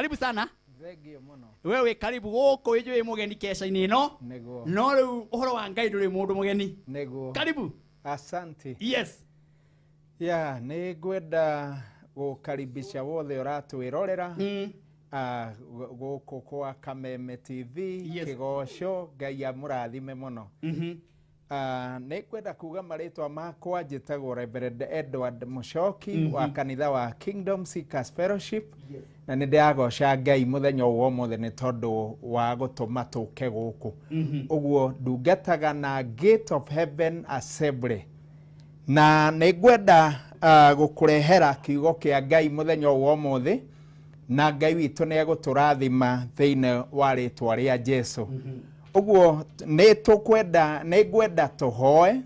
karibu sana thengio muno wewe karibu guku injui mugeni keca-ini no niguo no å uhoro wa ngai nduri mundu mugeni niguo karibu asante yes ya nä ngwenda karibica wothe ratwä rorera mm. ah, gå kå kwa kameme tv yes. goco ngai amurathime rathime må no mm-hmm. Uh, ah, nä ngwenda kuga marĩtwa makwa njĩtagwo Reverend Edward Muchoki mm -hmm. wa mhm. kanitha wa Kingdom Seekers Fellowship yes. na nä ndäragoca ngai må thenya å womothe nä tondå wa gå tå ma tå ke gå kå å guo ndungataga na Gate of Heaven Assembly na nä ngwenda uh, ah, gå kå rehera kiugo kä a ngai må thenya å womothe na ngai witå nä egå tå rathima thä inä wa twa rä a jesu mm -hmm uguo ni tukwenda ni ngwenda tuhoe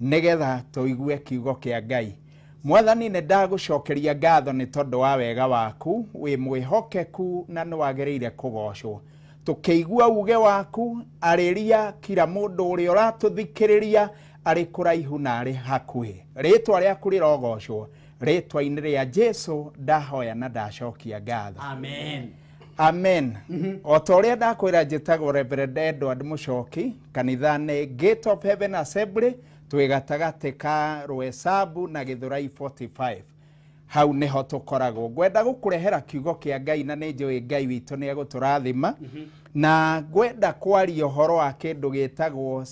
nigetha tuigue kiugo kia ngai mwathani nä ndagå ngatho nä tondå wa wega waku wä mwä hokeku na nä wagä kå gocwo tå kä igua uge waku arä ria kira må ndå å rä a å ratå thikä rä ria arä kå raihu na arä hakuä rä twa rä aku rä rogocwo rä twa-inä rä a jesu ndahoya na ndacokia ngatho amen amen mm-hmm. o ta å rä a ndakwä njätagwo reverend edward må coki kanitha-nä gate of heaven assembly twä gatagatä ka rwesabu na gä thå rai hau nä ho tå koragwo ngwenda gå kå rehera kiugo kä a ngai na nä njå ngai witå nä egå tå rathima mm-hmm. na ngwenda kwaria å horo wa kä ndå gä tagwo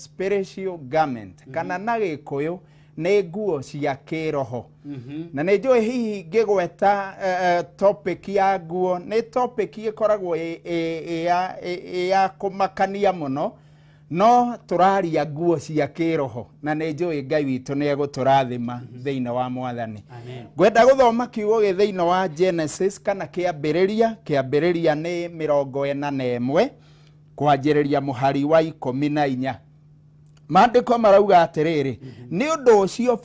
kana na gä kå yå nä nguo cia kä roho mm-hmm. na nä njå hihi ngä gweta eh, eh, ya nguo nä ä koragwo ya kå makania må no no tå raria nguo cia kä roho na nä njå ngai witå nä egå tå rathima mm mm-hmm. thä wa mwathani ngwenda gå thoma kiugo gä thä inä wa genesis kana kä ambä rä ria kä ambä rä ria nä mä rongo ena na ä mwe kwanjä rä ria må hari wa ikå mi na inya mandiko marauga atiriri ni undu ucio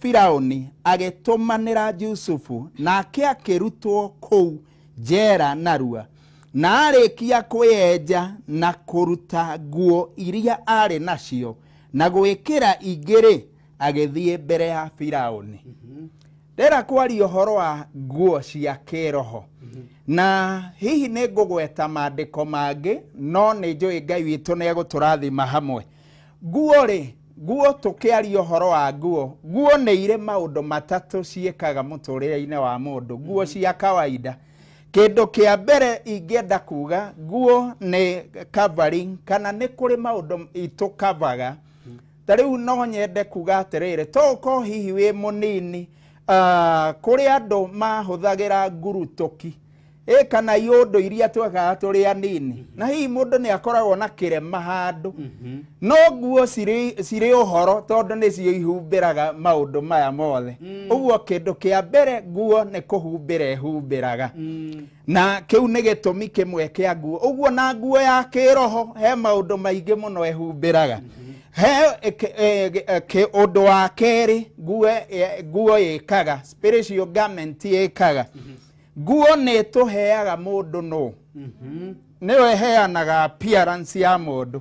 firaoni agitumanira jusufu nake akirutwo kuu jera narua na arikia kweyenja na kuruta nguo iria ari nacio na gwikira ingiri agithie mbere ya firaoni rĩra kwaria ũhoro wa nguo cia kĩroho na hihi nĩ ngũgweta maandĩko mangĩ no nĩ njũĩ ngai witũ nĩ rathima hamwe nguo rä nguo tũkĩaria horo wa nguo nguo nĩ irĩ må tå rä re-inä wa ndå nguo mm-hmm. cia kawaida kä a mbere ingĩenda kuga nguo nä covering kana maå ndå itå itũkavaga mm-hmm. ta u no nyende kuga rä to korwo hihi wĩ mũnini uh, ah, thagä ra ngurutå ki ä kana iå ndå iria twekaga tå rä anini mm-hmm. na hihi må ndå nä akoragwo na kä rema handå mm-hmm. no nguo cirä å horo tondå nä cio ihumbä raga maå ndå maya mothe å mm. guo kä ndå kä a mbere nguo nä kå humbä ra ähumbä raga mm. na kä u nä gä tå mi kä mwe kä a nguo å guo na nguo ya kä roho he maå ndå maingä må no ähumbä raga mm-hmm. he å ndå wa kerä nguo ä kaga kaga nguo nä tå heaga må ndå mm-hmm. nå nä yo heanaga appearance ya må ndå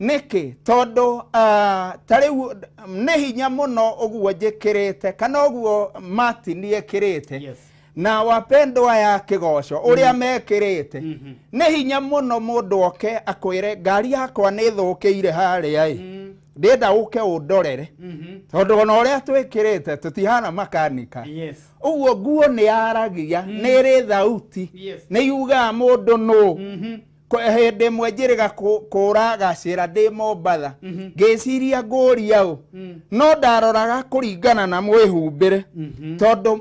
nä kä tondå uh, rä u nä hinya må no å guo njä kä rä te kana å guo matini ekä rä te yes na wapendwa ya kigoco uria mm-hmm. mekirite mm-hmm. ni hinya muno mundu oke akwire ngari yakwa ni thukire haria i mm-hmm. ndenda uke undorere tondu ona uria twikirite tutihana makanika uguo nguo ni aragia ni ri thauti ni yugaga mundu nuu hä mwe njä rä ga kå ra gacä ra ndä mombatha mhm. ngä ciria ngå ria å mm. no ndaroraga kå ringana na mwä humbä re mhm. tondå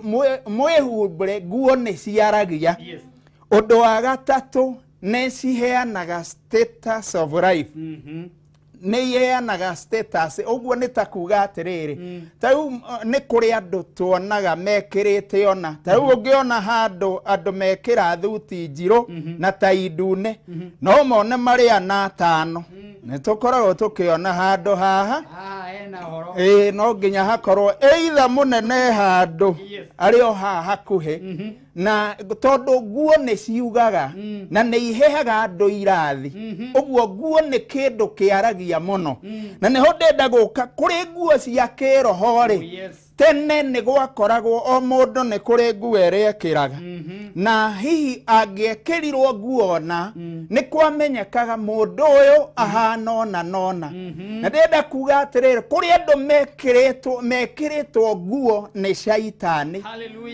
mwä humbä re nguo nä ciaragia å ndå wa gatatå nä ciheanaga status of mm -hmm nä iheanaga å guo nä ta kuga atä rä mm. rä tarä u uh, nä kå rä andå tuonaga mekä rä te ona tarä u å mm-hmm. ngä ona handå andå mekä ra thuti njirå mm-hmm. na ta indune mm-hmm. no mone marä ana atano mm. nä tå koragwo tå kä ona handå haha ä ah, no nginya hakorwo ä itha må nene handå arä o haha hakuhä na tondå nguo nä ciugaga mm. na nä ihehaga andå irathi mm -hmm. å guo nguo nä kä ndå kä aragia må no mm. na nä ho ndenda gå ka kå rä nguo cia kä roho rä oh, yes tene nä gwakoragwo o må ndå nä kå rä nguo ä ekä raga na hihi ekä rirwo nguona mm. nä kwamenyekaga må ndå å yå mm. ahana ona nona mhm. na ndenda kuga atä rä rä kå rä andå mekä rä two nguo nä caitanä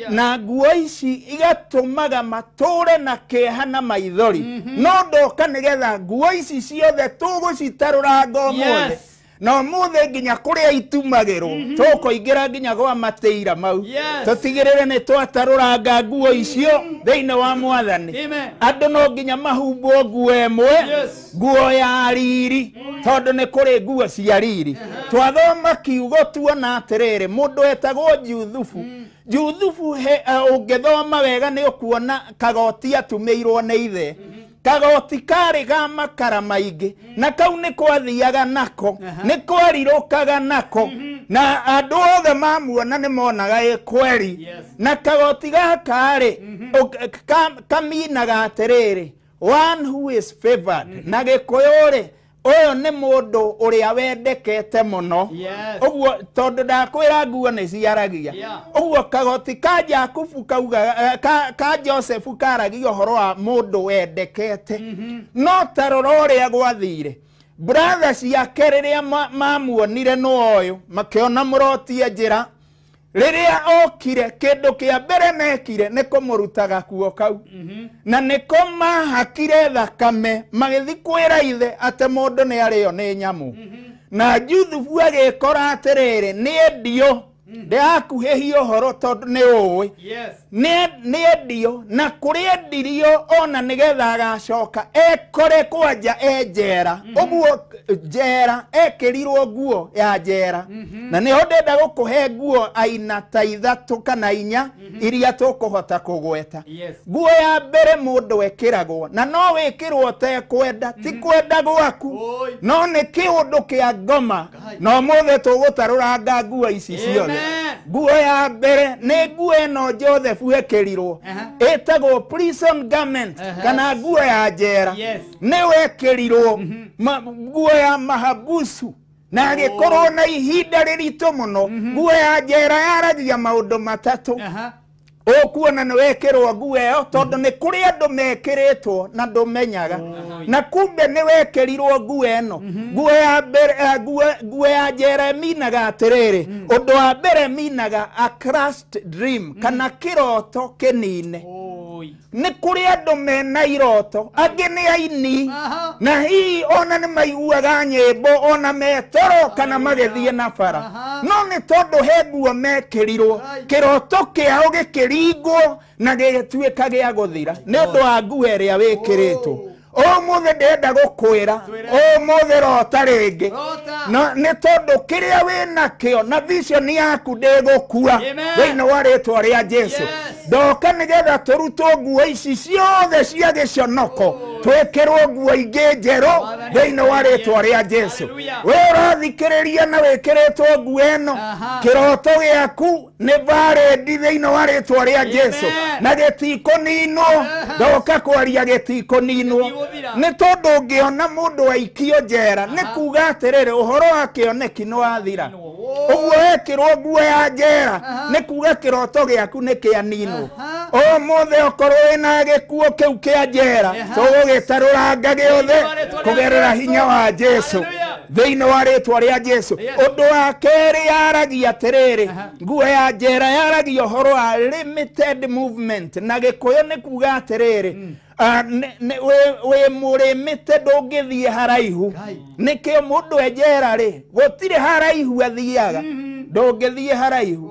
na nguo ici igatå maga matå re na kä eha na maithori mhm. no ndoka nä getha nguo ici ciothe tå gå citarå ra no muthe nginya rwo tå kå -hmm. ra nginya gwa matira mau re nä twatarå ranga nguo icio mhm. thä -hmm. wa mwathani andå no nginya mahumbwo nguo imwe nguo ya riri mhm. tondå nä kå rä nguo cia riri yeah. twathoma kiugo tuona må ndå etagwo juthubu mhm. juthubu eh, thoma wega å kuona kagoti irwo nä ithe mm ta gotikarä ga makara maingä mm-hmm. na kau nä kwathiaga nako uh-huh. nä kwarirå nako mm-hmm. na andå othe mamuona nä monaga ä kweri na kagoti gakarä mm-hmm. kaminaga atä rä rä one who is favored na gä kå yå rä uyu ni mundu uria wendekete muno uguo tondu ndakwira nguo ni ciaragia uguo kagoti ka jakubu kauga eh, ka josefu karagia uhoro wa mundu wendekete mm-hmm. no ta rora uria gwathire bratha ciake riria mamuonire no uyu makiona murotie njira ma riria okire kindu kia mbere mekire ni kumuruta kuo kau mm -hmm. na kå mahakire thakame magithi kwira ithe ati mundu ni ario ni nyamu mm -hmm. na juthubu rä rä nä ndio ndirakuhehia horo tondu ni uwi ni endio na kuri endirio ona nigetha agacoka ekore kwanja enjera uguo njera mm-hmm. ekirirwo nguo ya njera mm-hmm. na niho ndenda gukuhe nguo aina ta ithatu kana inya mm-hmm. iria tukuhota kugweta nguo ya mbere mundu ekiragwo na no wikirwo tekwenda ti kwenda gwaku no ni kiundu kia ngoma na mothe tugutaruranga nguo ici ciothe nguo ya mbere nä nguo ä jothefu ekärirwo rirwo prison tagwo kana nguo ya njera nä rirwo mhm. nguo ya mahabusu na oh. agä korwo na ihinda rä ritå må no mhm. nguo ya njera yaragia maå ndå matatå ukuona nä wekärwo nguo ä yo tondå nä kå rä andå mekä two na ndå menyaga mm. na kumbe nä rirwo nguo ä no mm-hmm. nguo ya minaga atä rä rä å ndå wa mbere minaga a dream mm. kana kä roto kä nine oh nä kå rä andå mena iroto angä nä aini na hihi ona nä maiguaga nyä mbo ona metoro kana magethie na bara no nä tondå he nguo mekä rirwo kä roto kä ao gä kä ringwo na gä tuä ka gä a gå thira nä å ndå wa nguo ä rä a wä kä rä two oh å må thä ndä enda gå kwä ra ndenda må umuthi rota rä ringi na ni tondu kiria wi nakio na vision yaku ndä gå kua ndigukua thiini wa rä a jesu ndoka nä getha tå rutwo nguo ici ciothe cia gä giconoko oh twikirwo nguo ingä njerå thä wa rä rä a jesu we å rathikä rä ria na wä kä rä two nguo ä no kä roto gä aku nä varendi thä wa rä twa rä a jesu na gä tikå ninwo ndoka kwaria gä tikå ninwo nä tondå ngä ona må ndå aikio njera nä kuga atä rä rä å horo wa kä oneki nä wathira Oh. ũguo wekĩrwo nguo ya njera nĩ kuga kĩroto gĩaku nĩ kĩaninwo ũmũthĩ ũkorwo wĩna gĩkuũ kĩu kĩa njera tũgũgĩtarũranga gĩothe kũgerera hinya wa jesu thĩinĩ wa rĩtwa rĩa jesu ũndũ wa kerĩ yaragia atĩrĩrĩ nguo ya njera yaragia ũhoro wa limited movement na gĩkũyũ nĩ kuga atĩrĩrĩ hmm wä må te ndå ngä thiä haraihu nä kä må ndå enjera rä gå tirä haraihu athiaga mm-hmm. ndå ngä thiä haraihu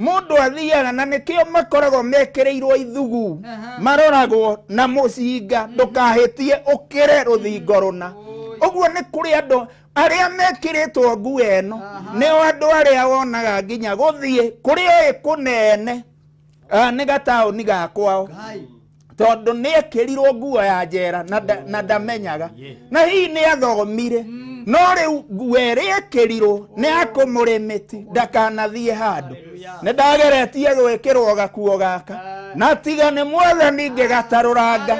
må ndå athiaga na nä kä o makoragwo mekä rä irwo ithugu maroragwo na må cinga mm-hmm. ndå kahä tie å kä re rå thingo rå å guo nä kå rä andå arä a mekä rä two ngu ä no nä o andå arä a wonaga nginya gå thiä kå rä oä kå nene ah, nä gataå ni gakwao tondå nä rirwo nguo ya njera na oh, ndamenyaga na hihi nä athogomire mm. no rä u nguo ä rirwo nä akå må rä mä ti oh. ndakanathiä handå nä ndageretie gwä kä rwo gakuo gaka ah. na tiga nä mwathani ngä gatarå ranga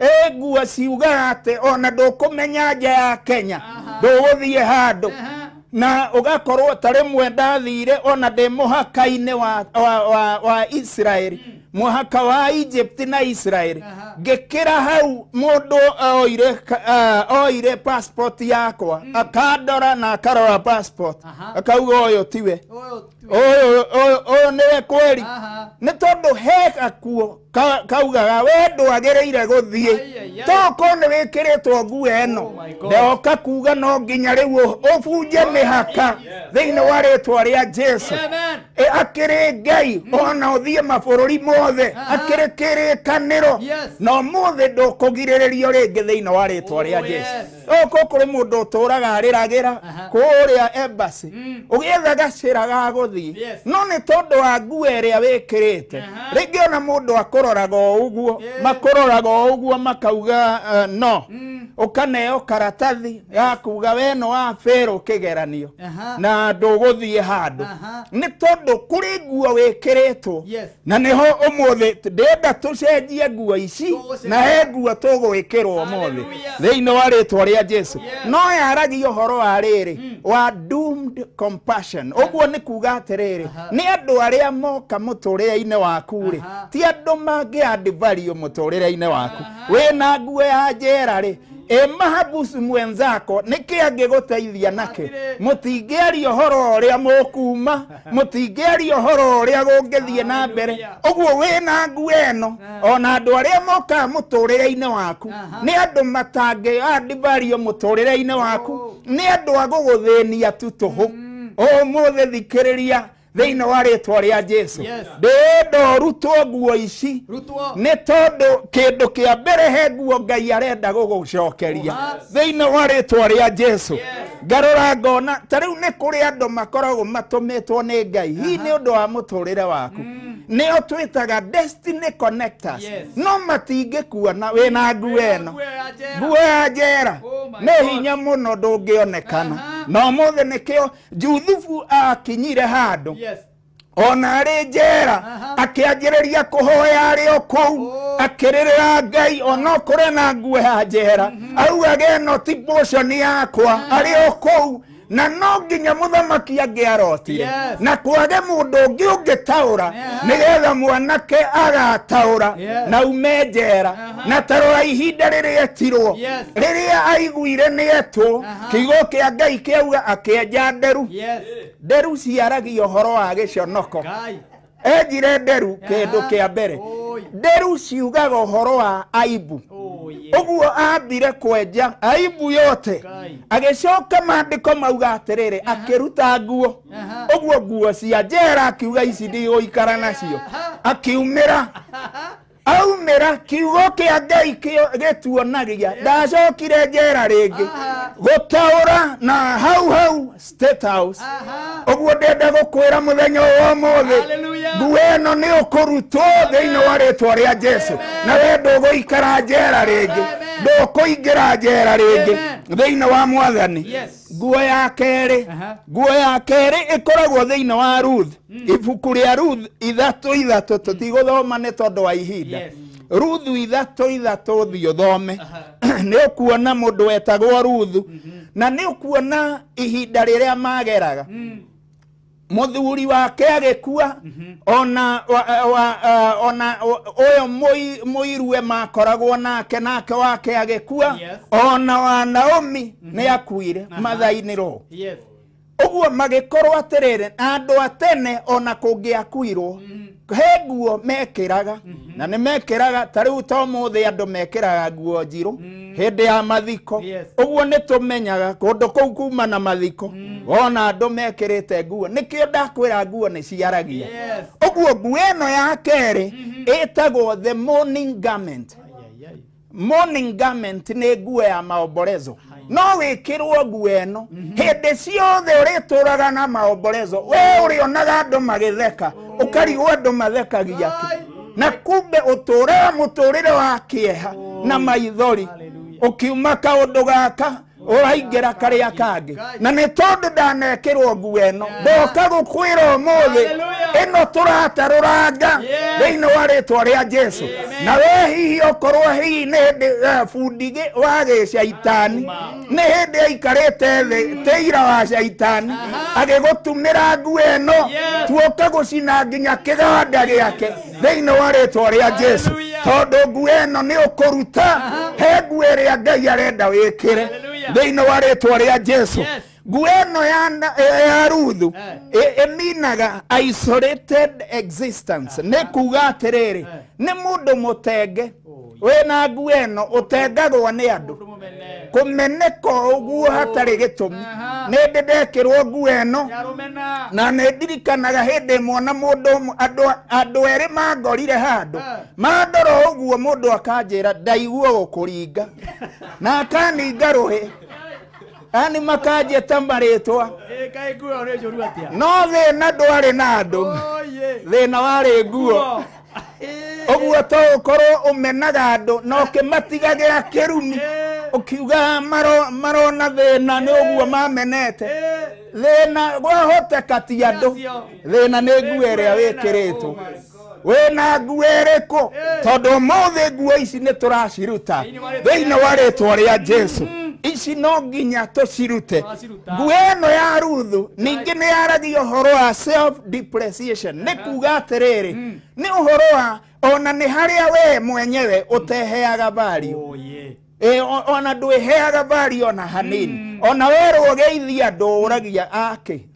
ä nguo ciugaga atä ona ndå kå menya nja ya kenya ndå gå thiä handå na gakorwo ta mwe ndathire ona ndä må hakainä wa, wa, wa, wa mm muhaka wa egypt na israeli ngikira hau mundu oire oire passport yakwa mm. akandora na akarora passport akauga uyu tiwe uyu niwe kweri ni tondu he gakuo kaugaga we ndwagereire guthie tokorwo nä wä kä rä two nguo ä oh ndeoka kuga no nginya rä u å bunje mä haka thä inä wa rä twa a jesu Amen e akiri ngai mm. ona uthie mabururi mothe akiri ah, ah. no mothe do ndukugiriririo ringi thiini wa ritwa ria oh, jesu uku kuri mundu uturaga ariragira kuria embassy ugietha mm. gacira ga guthii no ni tondu wa nguo iria wikirite ringi ona mundu akuroraga uguo makuroraga o uguo makauga eh, no ukaneo mm. karatathi ya kuga we no wa fero kigeranio na guthie handu ni tondu kå rä nguo wä kä rä two na nä måthä ndä enda tå cenjie nguo ici na he nguo tugwikirwo umuthi thiini wa rä a jesu no yaragia å horo wa rä rä hmm. wa å guo nä kuga atä rä rä nä andå arä a moka må tå muturire-ini waku ri ti andå mangä må tå rä re-inä waku wä na nguo ya njera rä emahabusu mwenzako niki angiguteithia nake mutingiaria horo uria mukuma mutingiaria horo uria gungithie na mbere uguo wina nguo eno ah. ona andu aria moka muturire waku ni andu matange muturire-ini ah, waku oh. ni andu aguguthĩnia tu tũhũ mm. ũmũthĩ thikĩrĩria thä wa rä two rä a jesu ndä ndo rutwo nguo ici nä tondå kä ndå kä a mbere he nguo ngai arenda gå gå cokeria thä wa rä two rä a jesu ngarora ngona ta rä u nä kå rä andå makoragwo matå mä two nä ngai hihi nä å ndå wa må tå rä re waku mm. nä o twä taga destiny connectors yes. no matingä kuona wä na nguo ä no nguo ya njera nä oh hinya må no ndå ngä onekana no kä ah, uh-huh. o juthubu oh. akinyire handu ona arä njera akä anjä rä ria kå hoya arä o kåu akä rä rä ra ngai ona kå rä na nguo ya njera mm-hmm. augage no yakwa mm-hmm. arä o kåu na no nginya muthamaki angiarotire na kwage mundu ngi ungitaura nigetha mwanake agataura na ume njera uh-huh. na tarora ihinda riri etirwo riria aiguire ni etwo uh-huh. kiugo kia ngai kiauga akienja nderu nderu ciaragia uhoro wa giconoko enjire nderu kindu uh-huh. kia mbere nderu ciugaga uhoro wa aibu oh uguo athire kwenja aibu yote agicoka maandiko mauga atiriri akiruta nguo uguo nguo cia njera akiuga ici ndigũikara nacio akiumira aumira kiugo kia ngai gituonagia ndacokire njera ringi gutaura na hau hau state house uguo ndenda gukwira muthenya wa muthi nguo ino ni ukurutwo thiini wa ritwa ria jesu na we ikara njera ringi ndukuingira njera ringi thä wa mwathani nguo ya kerä nguo ya kerä ĩkoragwo thä wa ruth hmm. ibuku rä a ruth ithatå ithatå tå tigå thoma nä tondå wa ihinda ruthu ithatå ithatå thiå thome nä å kuona må ndå wetagwo ruthu mhm. na nä å kuona ihinda rä rä a mageraga mm muthuri wake agikua ona ona uyo muirue makoragwo nake nake wake agikua ona wa mhm. naomi ni akuire mathainiro ro uguo magikorwo atiriri andu a tene ona kungiakuirwo mhm he nguo mekĩraga mhm. na nĩ mekĩraga ta u to mũthĩ andũ mekĩraga nguo hä ndä ya mathiko menyaga kå ndå kå u kuma na mathiko mhm. wona andũ mekĩrĩte nguo nĩkĩo ndakwĩra nguo nĩ ciaragia ũguo nguo ĩno ya kerĩ mhm. ĩtagwo the morning garment morning garment nĩ nguo ya maomborezo no wĩkĩrwo nguo hä ndä ciothe raga na maomborezo we onaga ũrĩonaga andũ magĩtheka ukarigwo andå mathekagia kä na kumbe uturaga muturire wa kieha na maithori ukiuma kaundu gaka uraingira karia kangi na ni tondu ndanekirwo nguo ino ndoka gukwira umuthi ĩno tũrata rũranga thĩinĩ wa rĩtwa rĩa jesu na we hihi okorwo hihi nĩ hĩndĩ uh, bundi wa gĩcaitani nĩ hĩndĩ aikarĩte thĩ tĩira wa caitani agĩgũtumĩra nguo ĩno tuoke gũcina nginya kĩganda gĩake thĩinĩ wa rĩtwa rĩa jesu tondũ nguo ĩno nĩ ũkũruta he nguo ĩrĩa ngai arenda wĩkĩre thĩinĩ wa rĩtwa rĩa jesu yes gueno ya ruthu ĩminaga isolated existence nĩ kuga atĩrĩrĩ nĩ mũndũ mũtenge wĩna ngueno ũtengagwo nĩ andũ kũmeneka ũguo hatarĩ gĩtũmi nĩ ndĩ ndekĩrwo ngueno na nä ndirikanaga hĩndĩ mwana mũndũ andå erä mangorire ndå akanjä ra ndaiguo gå kå ringa na akaninga hä ani makanjia ta marĩtwa no thĩna ndwarĩ na andũ thĩna warĩ nguo ũguo to ũkorwo ũmenaga andũ na ũkĩmatigagĩra kĩrumi eh. ũkiuga marona thĩna nĩ ũguo eh. mamenete eh. thĩna gwahoteka ti andũ thĩna nĩ nguo ĩrĩa wĩkĩrĩtwo oh na nguo ĩrĩkũ tondũ ũmũthĩ nguo ici nĩ tũraciruta thĩinĩ wa rĩtwa rĩa jesu mm ici no nginya tũcirute nguo ah, no ya ruthu ningĩ nĩ yaragia ũhoro wa self depreciation nĩ kuga atĩrĩrĩ mm. nĩ ũhoro wa ona nĩ harĩa we mwenyewe ũteheaga mm. value E, ona ndwĩheaga bari ona eh, hanini mm. ona werwo ũgeithia ndũũragia ake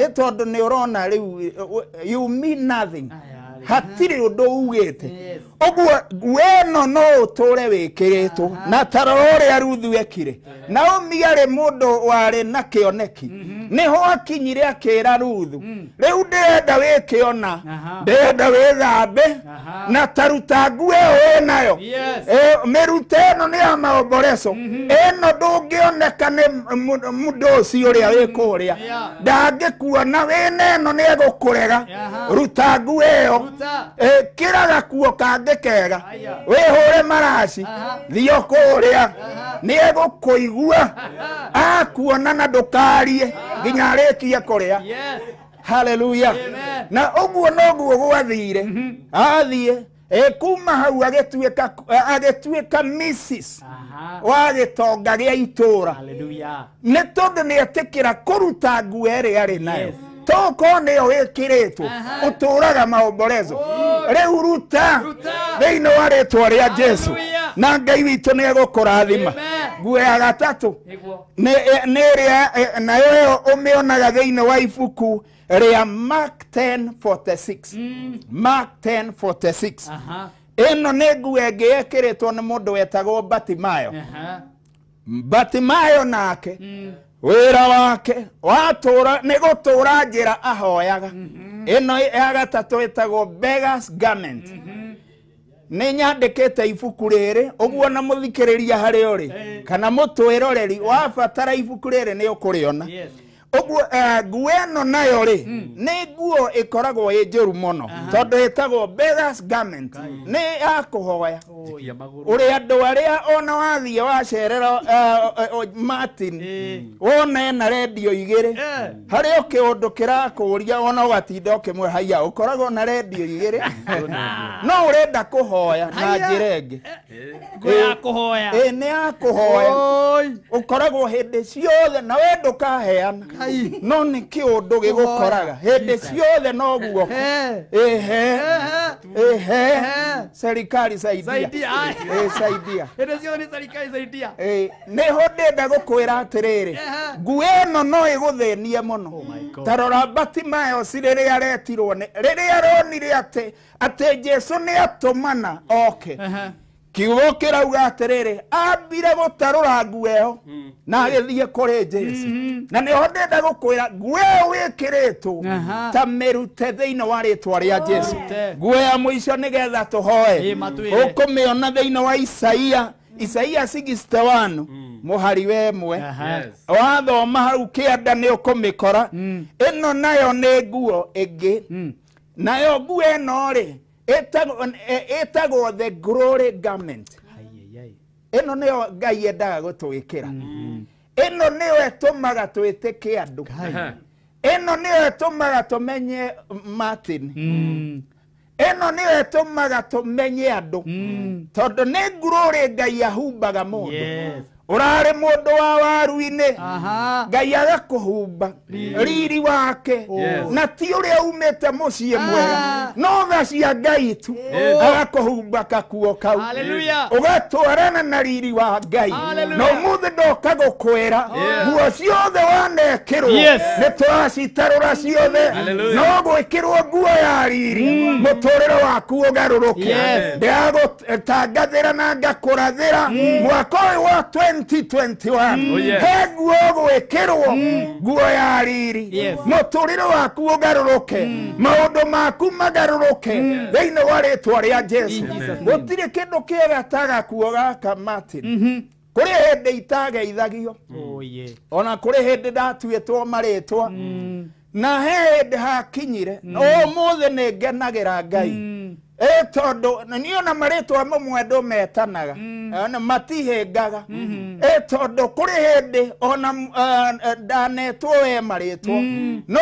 eh, tondũ nĩ ũrona rĩu eh, you mean nothing Aha hatirä å ndå ugä te å guo we no no å tå re wä kä rä two na tarora å rä a ruthu ekire naomi arä må ndå warä na kä oneki mhm. nä ho akinyire akä ra ruthu mm. rä u ndärenda wä kä ona ndärenda wä thambe na taruta nguo ä yo nayo mä ruta ä no nä ya maomboreco ä no ndå ngä oneka nä må ndå å cio å rä a wä kå rä a ndangä kuona wä na ä no nä egå kå rega ruta nguo ä yo kä raga kuo kangä kega wä hå re maraci thio kå rä a nä egå kå igua akuonana ndå karie nginya arä kie kå rä a haleluya na å guo noguo gwathire mm-hmm. athiä kuma hau agä ka misis wa gä tonga gä a itå ra nä tondå nä etä kä ra kå ruta nguo ä rä arä nayo yes toko nä yo ä kä rä two å tå raga maomborezo rä u ruta thä wa rä twa jesu na ngai witå nä egå kå rathima nguo ya gatatu nä rä a nayo ä yo å mä onaga thä inä wa ibuku rä mark 1046 mm. mark 1046 ä no nä nguo ä ngä ekä rä two wetagwo batimayo batimayo nake mm wira wake watura nä gå tå ra njä ra ahoyaga ä mhm. no ya gatatå ätagwo begas garment mm -hmm nä nyandä te ibuku rä rä å guo na må thikä rä ria harä rä kana må twä roreri wabatara ibuku rä rä nä å kå rä ona yes uguo eh, nguo ĩno nayo rĩ hmm. nĩ nguo ĩkoragwo ĩ njũru mũno tondũ ĩtagwo garment nĩ ya kũhoya oh, ũrĩ andũ arĩa ona wathiĩ wacerera eh, eh, oh, martin wona ena redio igĩrĩ harĩ o kĩũndũ kĩrakũria ona ũgatinda ũkĩmwe haiya ũkoragwo na redio igĩrĩ no ũrenda kũhoya na njĩra ĩngĩ ĩ nĩ ya kũhoya ũkoragwo hĩndĩ ciothe na we ndũkaheana no nä kä å ndå gä gå koraga hä ndä ciothe no guoko ähe ähe serikali saidia saidia nä hå ndä nda gå kwä ra atä rä rä nguä ä no ä gå thä nie må no oh tarora batimayo si rä rä a retirwo rä rä a ronire atä atä jesu nä atå mana oke okay kiugo kä rauga atä rä ambire gå te rå na agä thiä kå rä jesu hmm. na nä ho ndenda gå kwä ra nguo wä kä rä two ta mä rute thä inä wa rä twa rä a oh, jesu nguo ya må ico nä getha tå hoe å kå mä ona thä inä wa isaia isaia 61 må hari mwe wathoma hau kä anda nä å kå mä kora ä hmm. no nayo nä nguo ä ngä hmm. nayo nguo ä no ätagwo the glory garment ä no nä yo ngai endaga gå twä kä ra ä mm. no nä yo ätå maga twä tä andå ä no nä maga tå menye martin ä mm. no nä yo ätå maga tå menye andå mm. tondå nä ngurå rä ngai ahumbaga må ndå urare må ndå wa waru-inä ngai agakå humba riri wake na ti å rä a umä te må ciä ah. mwega no thacia ngai tu agakå humba kakuo kau å gatwarana na riri wa ngai na å må thä ndoka gå nguo ciothe wanekä rwo nä twacitarå ra ciothe no gwä kä rwo nguo ya riri må mm. tå rä re waku å garå rå ke ndä ra na ngakå rathä ra mm. mwaka å yå wa 2021 oh, yes. he nguo gwikirwo nguo ya riri yes. muturire waku ugaroroke mm. maundu maku magaroroke thiini mm. wa ritwa ria jesu gutiri kindu kiega ta gakuo gaka martin -hmm kuri hindi itageithagio mm. oh, yeah. ona kuri hindi ndatuitwo maritwa mm. na he hindi hakinyire mm. no muthi ni ngenagira ngai ä eh, tondå ona marä twa mwe ndå metanaga mm. ona matihängaga ä mm-hmm. eh, tondå kå rä hä ndä ona eh, ndanetwo we marä two mm-hmm. no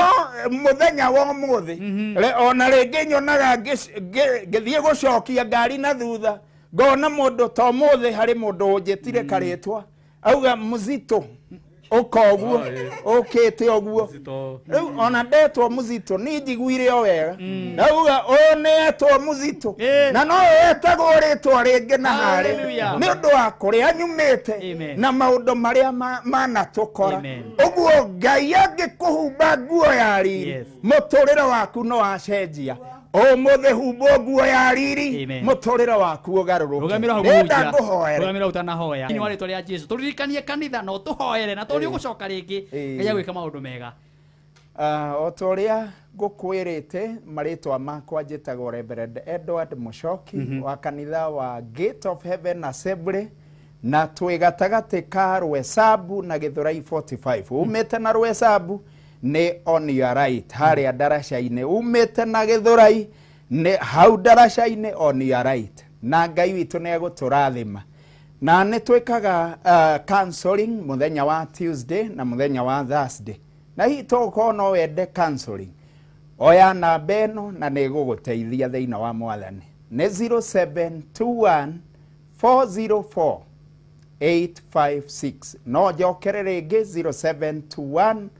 må thenya wa må thä mm-hmm. ona rä ngä nyonaga ngä thiä gå cokia ngari na thutha ngona må ndå to må thä harä må ndå å njä tire karä twa auga må zitå uka guo ukite oguo riu ona ndetwo muzito ni njiguire o wega mm. uga uyu ni etwo muzito na no etagwo ritwa ringi na hare ni undu wa kuria nyumite na maundu maria manatukora uguo ngai angikuhumba nguo yari riri muturire waku no acenjia umuthi humwo nguo ya riri muturire waku ugarurukire rugamira ho guja rugamira utanahoya ni wale twaria Jesu turirikanie kanitha no tuhoere na turi gucoka ringi ngai gwika maundu mega ah, o ta ũrĩa ngũkwĩrĩte marĩtwa makwa njĩtagwo Reverend Edward Muchoki mm -hmm. wa kanitha wa Gate of Heaven na twĩ gatagatĩ ka Rwesabu na Gĩthũrai 45 umĩte na Rwesabu nä on your right harä a ndaraca-inä umä te na gä thå rai hau ndaraca-inä on your right na ngai witå nä egå tå rathima na nä twä kaga uh, counseling må thenya wa tuesday na må thenya wa thursday na hihi togåkorwo no wende counseling oya namba ä no na nä gå gå teithia thä inä wa mwathani nä 0721 404 856 no njokere rä ngä 0721